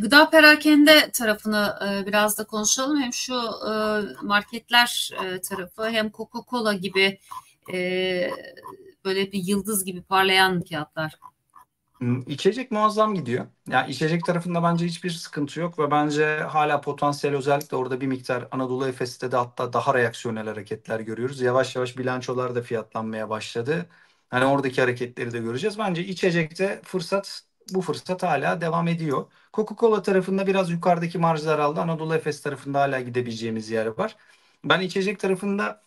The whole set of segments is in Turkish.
Gıda perakende tarafını e, biraz da konuşalım. Hem şu e, marketler e, tarafı hem Coca-Cola gibi böyle bir yıldız gibi parlayan fiyatlar. Hmm, içecek muazzam gidiyor. Yani içecek tarafında bence hiçbir sıkıntı yok ve bence hala potansiyel özellikle orada bir miktar Anadolu Efes'te de hatta daha reaksiyonel hareketler görüyoruz. Yavaş yavaş bilançolar da fiyatlanmaya başladı. Hani oradaki hareketleri de göreceğiz. Bence içecekte fırsat bu fırsat hala devam ediyor. Coca-Cola tarafında biraz yukarıdaki marjlar aldı. Anadolu Efes tarafında hala gidebileceğimiz yer var. Ben içecek tarafında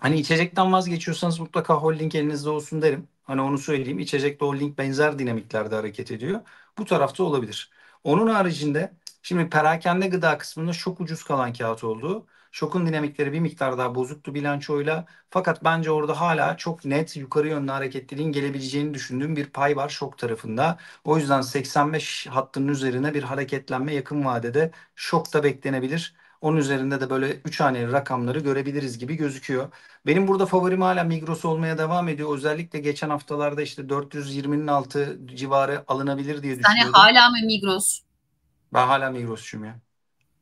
hani içecekten vazgeçiyorsanız mutlaka holding elinizde olsun derim. Hani onu söyleyeyim. İçecekte holding benzer dinamiklerde hareket ediyor. Bu tarafta olabilir. Onun haricinde şimdi perakende gıda kısmında çok ucuz kalan kağıt oldu. Şokun dinamikleri bir miktar daha bozuktu bilançoyla. Fakat bence orada hala çok net yukarı yönlü hareketliliğin gelebileceğini düşündüğüm bir pay var şok tarafında. O yüzden 85 hattının üzerine bir hareketlenme yakın vadede şok da beklenebilir. Onun üzerinde de böyle 3 haneli rakamları görebiliriz gibi gözüküyor. Benim burada favorim hala Migros olmaya devam ediyor. Özellikle geçen haftalarda işte 420'nin altı civarı alınabilir diye düşünüyorum. Yani hala mı Migros? Ben hala Migros'çuyum ya.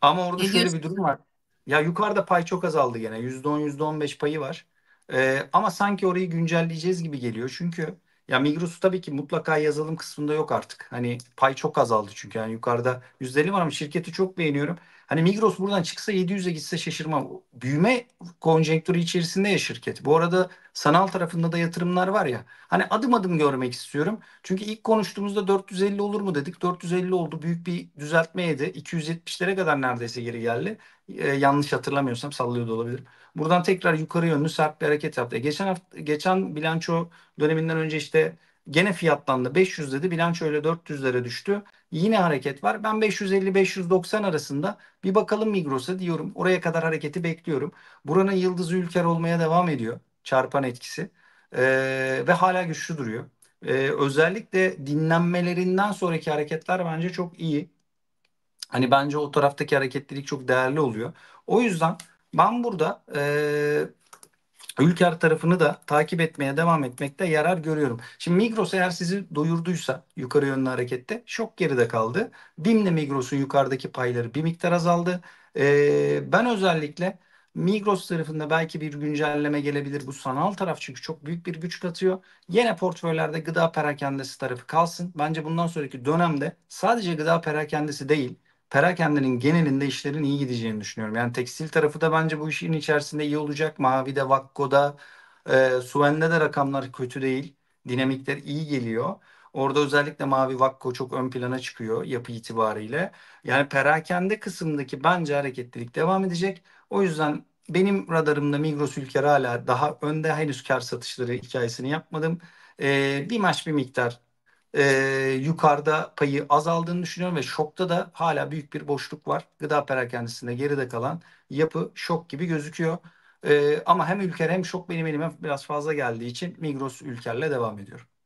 Ama orada ne şöyle diyorsun? bir durum var. Ya yukarıda pay çok azaldı gene. %10, %15 payı var. Ee, ama sanki orayı güncelleyeceğiz gibi geliyor. Çünkü ya Migros'u tabii ki mutlaka yazılım kısmında yok artık. Hani pay çok azaldı çünkü. Yani yukarıda yüzdeli var ama şirketi çok beğeniyorum. Hani Migros buradan çıksa 700'e gitse şaşırmam. Büyüme konjonktürü içerisinde ya şirket. Bu arada sanal tarafında da yatırımlar var ya. Hani adım adım görmek istiyorum. Çünkü ilk konuştuğumuzda 450 olur mu dedik. 450 oldu. Büyük bir düzeltme yedi. 270'lere kadar neredeyse geri geldi. Ee, yanlış hatırlamıyorsam sallıyor da olabilir. Buradan tekrar yukarı yönlü sert bir hareket yaptı. E, geçen hafta, geçen bilanço döneminden önce işte gene fiyatlandı. 500 dedi. Bilanço öyle 400'lere düştü. Yine hareket var. Ben 550-590 arasında bir bakalım Migros'a diyorum. Oraya kadar hareketi bekliyorum. Buranın yıldızı ülker olmaya devam ediyor çarpan etkisi e, ve hala güçlü duruyor. E, özellikle dinlenmelerinden sonraki hareketler bence çok iyi. Hani bence o taraftaki hareketlilik çok değerli oluyor. O yüzden ben burada e, Ülker tarafını da takip etmeye devam etmekte yarar görüyorum. Şimdi Migros eğer sizi doyurduysa yukarı yönlü harekette şok geride kaldı. BİM'le Migros'un yukarıdaki payları bir miktar azaldı. Ee, ben özellikle Migros tarafında belki bir güncelleme gelebilir bu sanal taraf çünkü çok büyük bir güç katıyor. Yine portföylerde gıda perakendesi tarafı kalsın. Bence bundan sonraki dönemde sadece gıda perakendesi değil perakendenin genelinde işlerin iyi gideceğini düşünüyorum. Yani tekstil tarafı da bence bu işin içerisinde iyi olacak. Mavi'de, Vakko'da, e, Suven'de de rakamlar kötü değil. Dinamikler iyi geliyor. Orada özellikle Mavi Vakko çok ön plana çıkıyor yapı itibariyle. Yani perakende kısımdaki bence hareketlilik devam edecek. O yüzden benim radarımda Migros Ülker hala daha önde henüz kar satışları hikayesini yapmadım. Ee, bir maç bir miktar e, yukarıda payı azaldığını düşünüyorum ve şokta da hala büyük bir boşluk var. Gıda perakendesinde geride kalan yapı şok gibi gözüküyor. E, ama hem Ülker hem şok benim elime biraz fazla geldiği için Migros Ülker'le devam ediyorum.